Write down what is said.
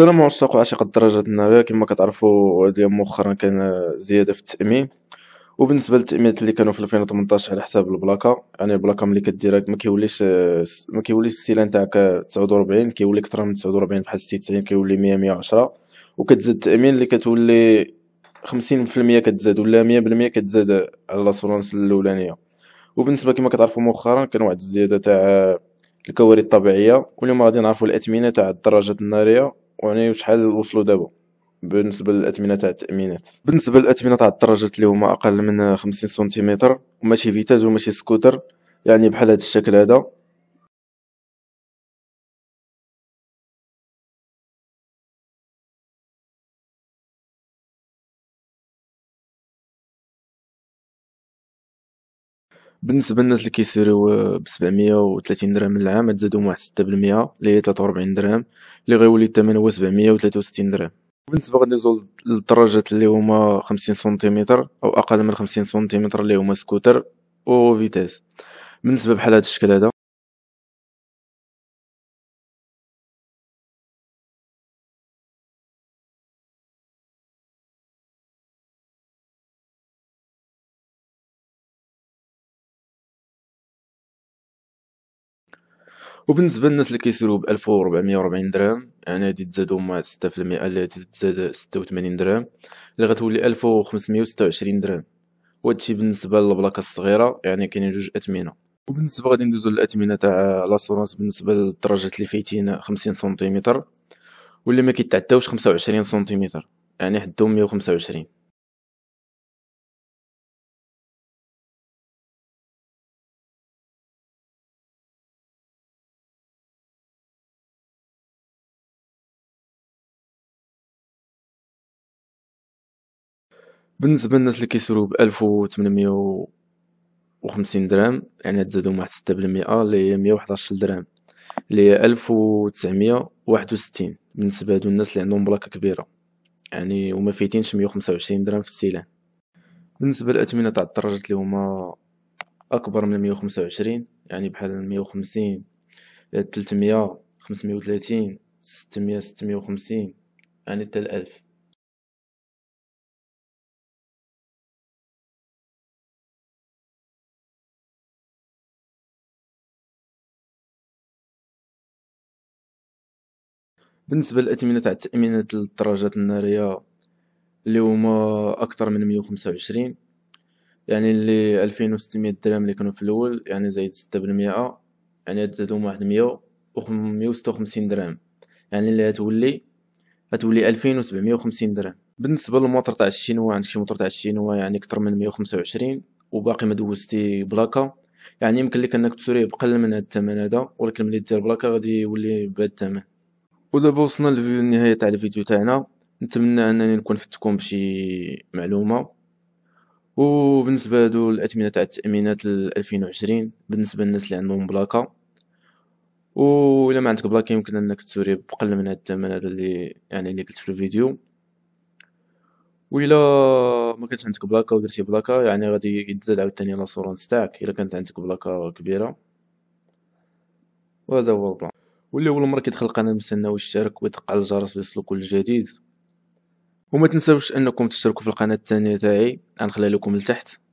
السلام والسوق عشق الدرجات النارية كما كتعرفوا هذه مؤخرا كان زيادة في التأمين وبالنسبة للتأمينات اللي كانوا في 2018 على حساب البلاكا يعني البلاكا ملي كديرها ما كيوليش ما كيوليش السيلان تاعك 49 كيولي أكثر من 49 بحال 96 كيولي 100 110 وكتزاد التأمين اللي كتولي 50% كتزاد ولا 100% كتزاد على لاسورونس الاولانية وبالنسبة كما كتعرفوا مؤخرا كان واحد الزيادة تاع الكوارث الطبيعية واليوم غادي نعرفوا الأثمنة تاع الدراجات النارية وعني شحال وصلوا دابا بالنسبه للاثمنه تاع التامينات بالنسبه للاثمنه تاع الدراجات اللي هما اقل من 50 سنتيمتر وماشي فيتاز وماشي سكوتر يعني بحال هذا الشكل هذا بالنسبه للناس اللي كيسيريو ب 730 درهم العام تزادوا واحد 6% اللي هي 43 درهم اللي غيولي الثمن هو 763 درهم بالنسبه غادي نزول للدراجات اللي هما 50 سنتيمتر او اقل من 50 سنتيمتر اللي هما سكوتر وفيتاس بالنسبه بحال هذا الشكل هذا وبالنسبه للناس اللي كيسيروا ب 1440 درهم يعني هادي تزادوا هما 6% اللي تزاد 86 درهم اللي غتولي 1526 درهم وهادشي بالنسبه للبلاكه الصغيره يعني كاينين جوج اثمنه وبالنسبه غادي ندوزو للاثمنه تاع لاسورونس بالنسبه للدرجات اللي فايتين 50 سنتيمتر واللي ما كيتعداوش 25 سنتيمتر يعني حدو 125 بالنسبة للناس اللي كيسرو بألف 1850 تمنمية خمسين درهم يعني تزادهم واحد ستة بالمية اللي هي مية حداش درهم اللي هي ألف تسعمية واحد ستين بالنسبة لهاد الناس اللي عندهم بلاكة كبيرة يعني وما فايتينش مية خمسة عشرين درهم في السيلان بالنسبة للأثمنة تاع الدراجات اللي هما أكبر من مية خمسة عشرين يعني بحال مية 300 خمسين تلتمية خمسمية تلاتين ستمية ستمية خمسين يعني حتى 1000 بالنسبة للأثمنة تاع التأمينات للدراجات النارية اللي هما أكتر من مية وخمسة وعشرين يعني اللي ألفين وستمية درهم اللي كانو في الأول يعني زايد ستة بالمية يعني تزادو واحد مية ومية وستة وخمسين درهم يعني اللي هتولي هتولي ألفين وسبعمية وخمسين درهم بالنسبة للموطر تاع الشينوا عندك شي موطر تاع الشينوا يعني أكتر من مية وخمسة وعشرين وباقي ما دوزتي بلاكا يعني يمكن لك انك تسوريه بقل من هاد الثمن هذا ولكن ملي دير بلاكا غادي يولي بهاد الثمن ودابا وصلنا للنهايه تاع الفيديو تاعنا نتمنى انني نكون فدتكم بشي معلومه وبالنسبه لهذو الاثمنه تاع التامينات 2020 بالنسبه للناس اللي عندهم بلاكه و ما عندك بلاكه يمكن انك تسوري بقل من هاد الثمن هذا اللي يعني اللي قلت في الفيديو وإلا ما كانش عندك بلاكه ودرتي بلاكه يعني غادي يتزاد عاوتاني لاسورونس تاعك الا كانت عندك بلاكه كبيره وهذا هو البلان واللي اول مره كتخلق القناه مستناو الاشتراك وتقع على الجرس ليصلك كل جديد وما تنساوش انكم تشتركوا في القناه الثانيه تاعي غنخليها لكم لتحت